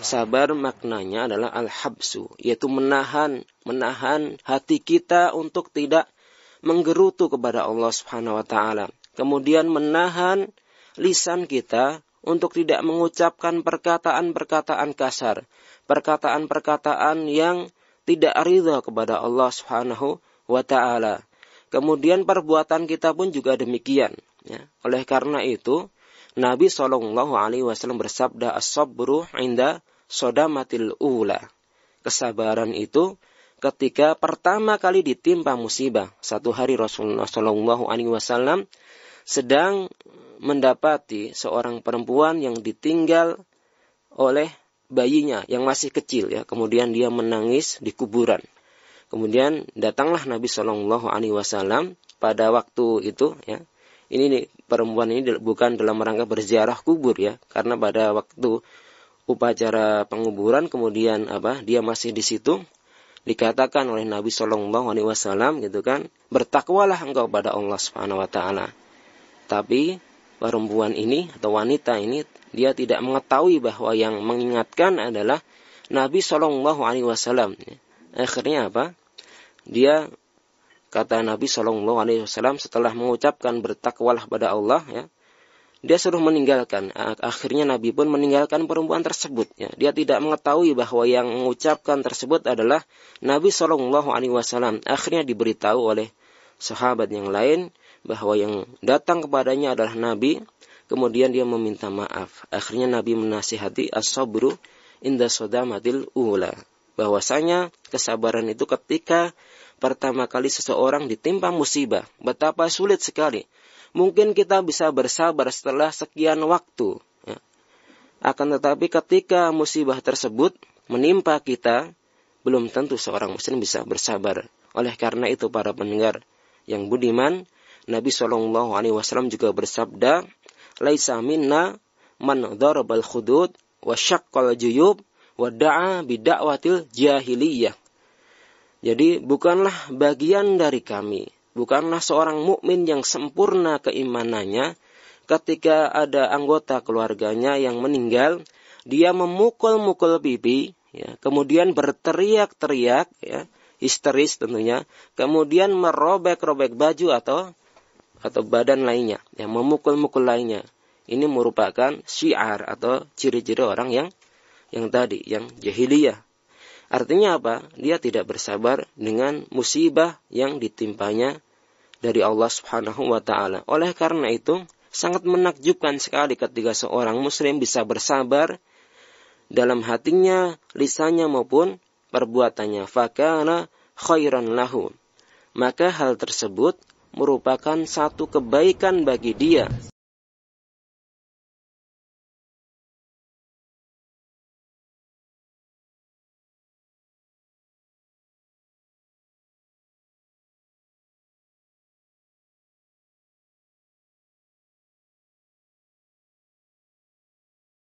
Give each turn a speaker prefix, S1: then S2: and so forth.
S1: Nah. Sabar maknanya adalah al-habsu, yaitu menahan, menahan hati kita untuk tidak menggerutu kepada Allah Subhanahu wa taala. Kemudian menahan lisan kita untuk tidak mengucapkan perkataan-perkataan kasar, perkataan-perkataan yang tidak ridha kepada Allah Subhanahu wa taala. Kemudian perbuatan kita pun juga demikian, ya. Oleh karena itu, Nabi Shallallahu Alaihi Wasallam bersabda as-sabru inda sodamatil ula. Kesabaran itu ketika pertama kali ditimpa musibah. Satu hari Rasulullah SAW sedang mendapati seorang perempuan yang ditinggal oleh bayinya yang masih kecil ya. Kemudian dia menangis di kuburan. Kemudian datanglah Nabi Shallallahu Alaihi Wasallam pada waktu itu ya. Ini nih, perempuan ini bukan dalam rangka berziarah kubur ya, karena pada waktu upacara penguburan kemudian apa dia masih di situ dikatakan oleh Nabi Shallallahu Alaihi Wasallam gitu kan bertakwalah engkau pada Allah Subhanahu Wa Taala tapi perempuan ini atau wanita ini dia tidak mengetahui bahwa yang mengingatkan adalah Nabi Shallallahu Alaihi Wasallam akhirnya apa dia kata Nabi Shallallahu Alaihi Wasallam setelah mengucapkan bertakwalah pada Allah ya dia suruh meninggalkan. Akhirnya Nabi pun meninggalkan perempuan tersebut. Ya. Dia tidak mengetahui bahwa yang mengucapkan tersebut adalah Nabi Shallallahu Alaihi Wasallam. Akhirnya diberitahu oleh sahabat yang lain bahwa yang datang kepadanya adalah Nabi. Kemudian dia meminta maaf. Akhirnya Nabi menasihati as-sabru inda sodamatil ula. Bahwasanya kesabaran itu ketika pertama kali seseorang ditimpa musibah. Betapa sulit sekali mungkin kita bisa bersabar setelah sekian waktu. Ya. Akan tetapi ketika musibah tersebut menimpa kita, belum tentu seorang muslim bisa bersabar. Oleh karena itu para pendengar yang budiman, Nabi Shallallahu Alaihi Wasallam juga bersabda, "Laisa minna man darabal khudud wa syakkal juyub wa da'a bidakwatil jahiliyah." Jadi bukanlah bagian dari kami Bukanlah seorang mukmin yang sempurna keimanannya ketika ada anggota keluarganya yang meninggal, dia memukul-mukul pipi, ya, kemudian berteriak-teriak, ya, histeris tentunya, kemudian merobek-robek baju atau atau badan lainnya, ya, memukul-mukul lainnya. Ini merupakan syiar atau ciri-ciri orang yang yang tadi, yang jahiliyah. Artinya apa? Dia tidak bersabar dengan musibah yang ditimpanya dari Allah Subhanahu wa taala. Oleh karena itu, sangat menakjubkan sekali ketika seorang muslim bisa bersabar dalam hatinya, lisannya maupun perbuatannya. Fakana khairan lahu. Maka hal tersebut merupakan satu kebaikan bagi dia